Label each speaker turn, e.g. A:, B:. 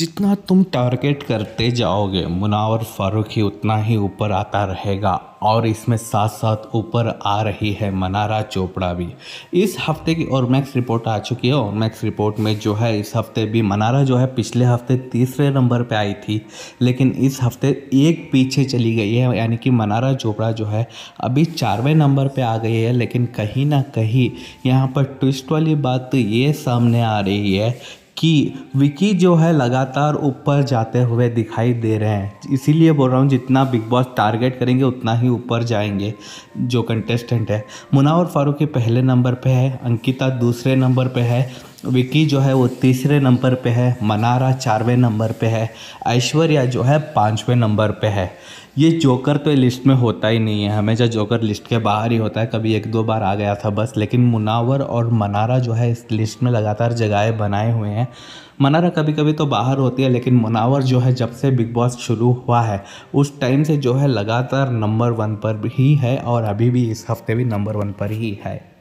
A: जितना तुम टारगेट करते जाओगे मुनावर फारूकी उतना ही ऊपर आता रहेगा और इसमें साथ साथ ऊपर आ रही है मनारा चोपड़ा भी इस हफ्ते की और मैक्स रिपोर्ट आ चुकी है और मैक्स रिपोर्ट में जो है इस हफ्ते भी मनारा जो है पिछले हफ्ते तीसरे नंबर पे आई थी लेकिन इस हफ्ते एक पीछे चली गई है यानी कि मनारा चोपड़ा जो है अभी चारवें नंबर पर आ गई है लेकिन कहीं ना कहीं यहाँ पर ट्विस्ट वाली बात तो ये सामने आ रही है कि विकी जो है लगातार ऊपर जाते हुए दिखाई दे रहे हैं इसीलिए बोल रहा हूँ जितना बिग बॉस टारगेट करेंगे उतना ही ऊपर जाएंगे जो कंटेस्टेंट है मुनावर फारूक फारूकी पहले नंबर पे है अंकिता दूसरे नंबर पे है विकी जो है वो तीसरे नंबर पे है मनारा चारवें नंबर पे है ऐश्वर्या जो है पाँचवें नंबर पे है ये जोकर तो लिस्ट में होता ही नहीं है हमेशा जोकर लिस्ट के बाहर ही होता है कभी एक दो बार आ गया था बस लेकिन मुनावर और मनारा जो है इस लिस्ट में लगातार जगह बनाए हुए हैं मनारा कभी कभी तो बाहर होती है लेकिन मुनावर जो है जब से बिग बॉस शुरू हुआ है उस टाइम से जो है लगातार नंबर वन पर ही है और अभी भी इस हफ्ते भी नंबर वन पर ही है